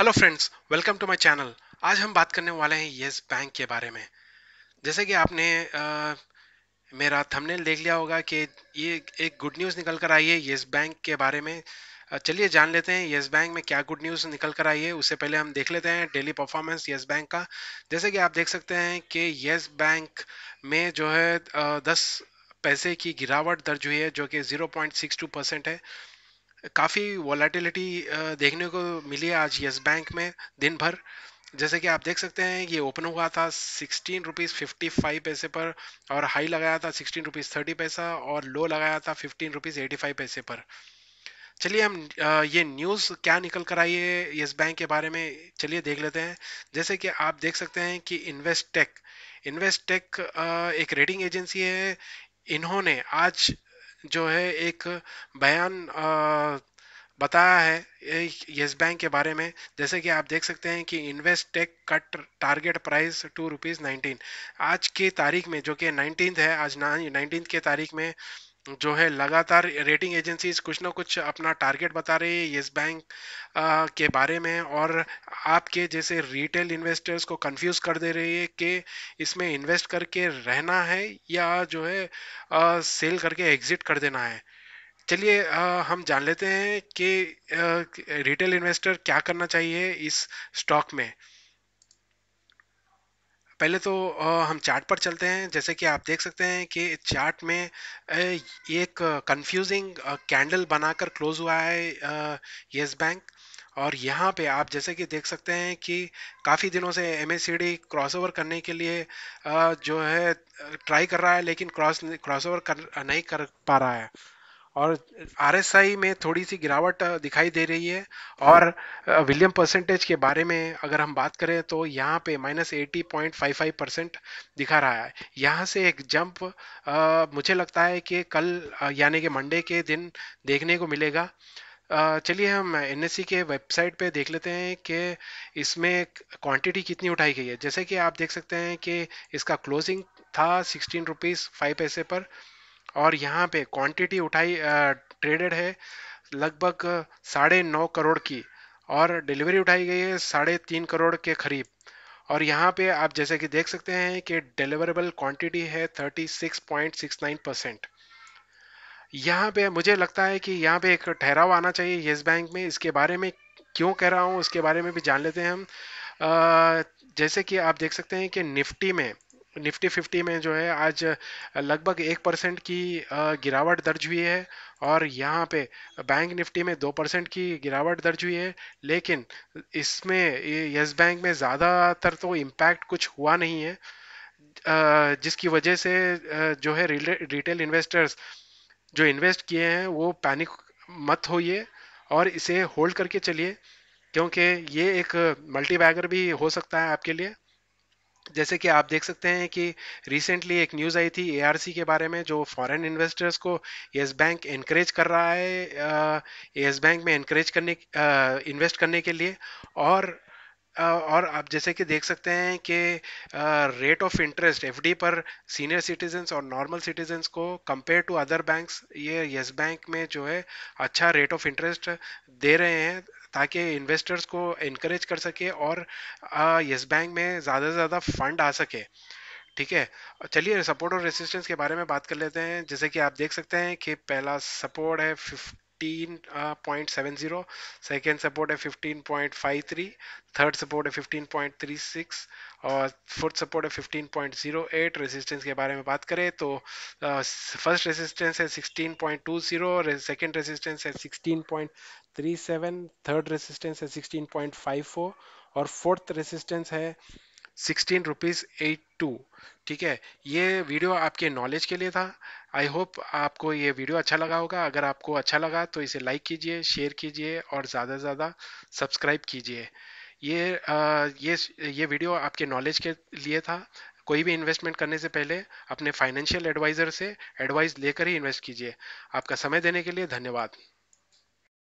hello friends welcome to my channel आज हम बात करने वाले हैं येस बैंक के बारे में जैसे कि आपने आ, मेरा थंबनेल देख लिया होगा कि ये एक गुड न्यूज़ निकल कर आई है येस बैंक के बारे में चलिए जान लेते हैं येस बैंक में क्या गुड न्यूज़ निकल कर आई है उससे पहले हम देख लेते हैं डेली परफॉर्मेंस येस बैंक का जैसे कि आप देख सकते हैं कि येस बैंक में जो है दस पैसे की गिरावट दर्ज हुई है जो कि ज़ीरो परसेंट है काफ़ी वॉलेटिलिटी देखने को मिली है आज यस बैंक में दिन भर जैसे कि आप देख सकते हैं ये ओपन हुआ था सिक्सटीन रुपीज़ फिफ्टी फाइव पैसे पर और हाई लगाया था सिक्सटीन रुपीज़ थर्टी पैसा और लो लगाया था फिफ्टीन रुपीज़ एटी फाइव पैसे पर चलिए हम ये न्यूज़ क्या निकल कर आई है येस बैंक के बारे में चलिए देख लेते हैं जैसे कि आप देख सकते हैं कि इन्वेस्ट टेक इन्वेस्ट टेक एक रेटिंग एजेंसी है इन्होंने आज जो है एक बयान बताया है येस बैंक के बारे में जैसे कि आप देख सकते हैं कि invest tech cut target price to rupees nineteen आज की तारीख में जो कि नाइनटीन है आज नाइनटीन के तारीख में जो है लगातार रेटिंग एजेंसीज कुछ ना कुछ अपना टारगेट बता रही है येस बैंक के बारे में और आपके जैसे रिटेल इन्वेस्टर्स को कंफ्यूज कर दे रही है कि इसमें इन्वेस्ट करके रहना है या जो है आ, सेल करके एग्जिट कर देना है चलिए हम जान लेते हैं कि रिटेल इन्वेस्टर क्या करना चाहिए इस स्टॉक में पहले तो हम चार्ट पर चलते हैं जैसे कि आप देख सकते हैं कि चार्ट में एक कंफ्यूजिंग कैंडल बनाकर क्लोज हुआ है येस बैंक और यहाँ पे आप जैसे कि देख सकते हैं कि काफ़ी दिनों से एम क्रॉसओवर करने के लिए जो है ट्राई कर रहा है लेकिन क्रॉस क्रॉसओवर कर नहीं कर पा रहा है और आरएसआई में थोड़ी सी गिरावट दिखाई दे रही है और विलियम परसेंटेज के बारे में अगर हम बात करें तो यहाँ पे minus eighty point five five percent दिखा रहा है यहाँ से एक जंप मुझे लगता है कि कल यानी कि मंडे के दिन देखने को मिलेगा चलिए हम एन e के वेबसाइट पे देख लेते हैं कि इसमें क्वांटिटी कितनी उठाई गई है जैसे कि आप देख सकते हैं कि इसका क्लोजिंग था सिक्सटीन रुपीज़ फाइव पैसे पर और यहाँ पे क्वांटिटी उठाई ट्रेडेड है लगभग साढ़े नौ करोड़ की और डिलीवरी उठाई गई है साढ़े तीन करोड़ के करीब और यहाँ पे आप जैसे कि देख सकते हैं कि डिलीवरेबल क्वांटिटी है 36.69 परसेंट यहाँ पे मुझे लगता है कि यहाँ पे एक ठहराव आना चाहिए येस बैंक में इसके बारे में क्यों कह रहा हूँ उसके बारे में भी जान लेते हैं हम जैसे कि आप देख सकते हैं कि निफ्टी में निफ्टी 50 में जो है आज लगभग एक परसेंट की गिरावट दर्ज हुई है और यहाँ पे बैंक निफ्टी में दो परसेंट की गिरावट दर्ज हुई है लेकिन इसमें यस बैंक में ज़्यादातर तो इम्पैक्ट कुछ हुआ नहीं है जिसकी वजह से जो है रिटेल इन्वेस्टर्स जो इन्वेस्ट किए हैं वो पैनिक मत होइए और इसे होल्ड करके चलिए क्योंकि ये एक मल्टी बैगर भी हो सकता है आपके लिए जैसे कि आप देख सकते हैं कि रिसेंटली एक न्यूज़ आई थी एआरसी के बारे में जो फॉरेन इन्वेस्टर्स को येस बैंक इनक्रेज कर रहा है येस बैंक में इनक्रेज करने इन्वेस्ट करने के लिए और और आप जैसे कि देख सकते हैं कि रेट ऑफ इंटरेस्ट एफडी पर सीनियर सिटीजन्स और नॉर्मल सिटीजन्स को कंपेयर टू अदर बैंक्स ये येस बैंक में जो है अच्छा रेट ऑफ इंटरेस्ट दे रहे हैं ताकि इन्वेस्टर्स को इनक्रेज कर सके और यस बैंक में ज़्यादा से ज़्यादा फंड आ सके ठीक है चलिए सपोर्ट और रेसिस्टेंस के बारे में बात कर लेते हैं जैसे कि आप देख सकते हैं कि पहला सपोर्ट है fifteen point seven zero second support है fifteen point five three third support है फिफ्टीन पॉइंट थ्री सिक्स और फोर्थ सपोर्ट है 15.08 रेजिस्टेंस के बारे में बात करें तो फर्स्ट रेजिस्टेंस है 16.20 सेकंड रेजिस्टेंस है 16.37 थर्ड रेजिस्टेंस है 16.54 और फोर्थ रेजिस्टेंस है सिक्सटीन रुपीज़ एट टू ठीक है ये वीडियो आपके नॉलेज के लिए था आई होप आपको ये वीडियो अच्छा लगा होगा अगर आपको अच्छा लगा तो इसे लाइक कीजिए शेयर कीजिए और ज़्यादा से ज़्यादा सब्सक्राइब कीजिए ये आ, ये ये वीडियो आपके नॉलेज के लिए था कोई भी इन्वेस्टमेंट करने से पहले अपने फाइनेंशियल एडवाइज़र से एडवाइस लेकर ही इन्वेस्ट कीजिए आपका समय देने के लिए धन्यवाद